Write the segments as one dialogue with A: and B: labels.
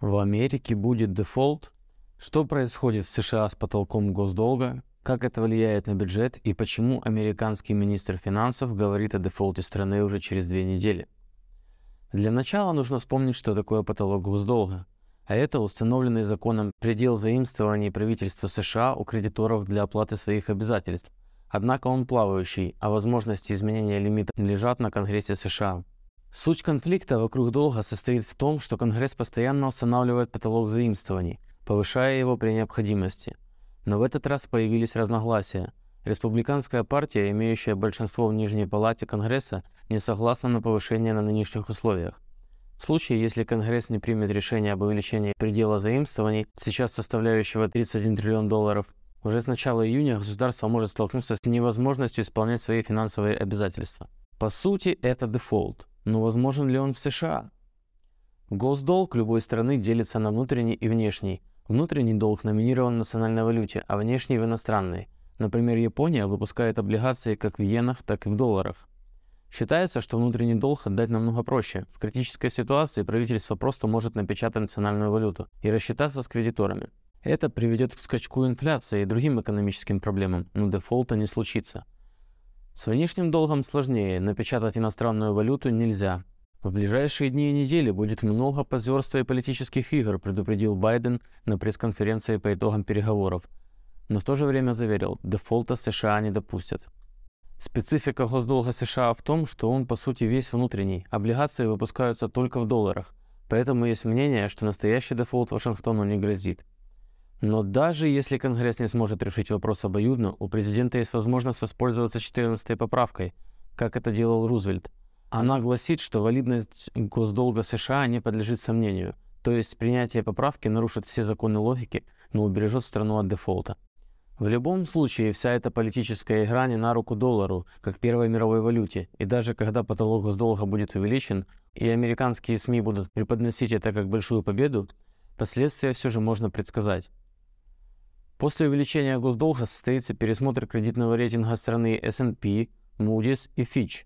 A: В Америке будет дефолт? Что происходит в США с потолком госдолга? Как это влияет на бюджет и почему американский министр финансов говорит о дефолте страны уже через две недели? Для начала нужно вспомнить, что такое потолок госдолга. А это установленный законом предел заимствований правительства США у кредиторов для оплаты своих обязательств. Однако он плавающий, а возможности изменения лимита лежат на Конгрессе США. Суть конфликта вокруг долга состоит в том, что Конгресс постоянно устанавливает потолок заимствований, повышая его при необходимости. Но в этот раз появились разногласия. Республиканская партия, имеющая большинство в Нижней Палате Конгресса, не согласна на повышение на нынешних условиях. В случае, если Конгресс не примет решение об увеличении предела заимствований, сейчас составляющего 31 триллион долларов, уже с начала июня государство может столкнуться с невозможностью исполнять свои финансовые обязательства. По сути, это дефолт. Но возможен ли он в США? Госдолг любой страны делится на внутренний и внешний. Внутренний долг номинирован в национальной валюте, а внешний в иностранной. Например, Япония выпускает облигации как в иенах, так и в долларах. Считается, что внутренний долг отдать намного проще. В критической ситуации правительство просто может напечатать национальную валюту и рассчитаться с кредиторами. Это приведет к скачку инфляции и другим экономическим проблемам, но дефолта не случится. С внешним долгом сложнее, напечатать иностранную валюту нельзя. В ближайшие дни и недели будет много позерства и политических игр, предупредил Байден на пресс-конференции по итогам переговоров. Но в то же время заверил, дефолта США не допустят. Специфика госдолга США в том, что он по сути весь внутренний. Облигации выпускаются только в долларах. Поэтому есть мнение, что настоящий дефолт Вашингтону не грозит. Но даже если Конгресс не сможет решить вопрос обоюдно, у президента есть возможность воспользоваться 14-й поправкой, как это делал Рузвельт. Она гласит, что валидность госдолга США не подлежит сомнению, то есть принятие поправки нарушит все законы логики, но убережет страну от дефолта. В любом случае, вся эта политическая игра не на руку доллару, как первой мировой валюте, и даже когда потолок госдолга будет увеличен, и американские СМИ будут преподносить это как большую победу, последствия все же можно предсказать. После увеличения госдолга состоится пересмотр кредитного рейтинга страны S&P, Moody's и Fitch,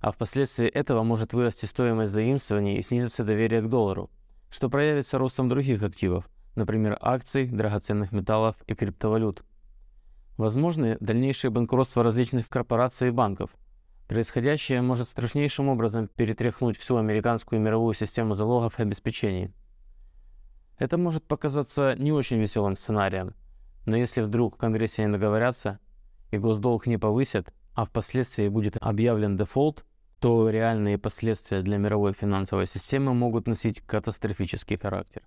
A: а впоследствии этого может вырасти стоимость заимствований и снизиться доверие к доллару, что проявится ростом других активов, например, акций, драгоценных металлов и криптовалют. Возможны дальнейшие банкротства различных корпораций и банков. Происходящее может страшнейшим образом перетряхнуть всю американскую и мировую систему залогов и обеспечений. Это может показаться не очень веселым сценарием – но если вдруг в Конгрессе не договорятся и госдолг не повысят, а впоследствии будет объявлен дефолт, то реальные последствия для мировой финансовой системы могут носить катастрофический характер.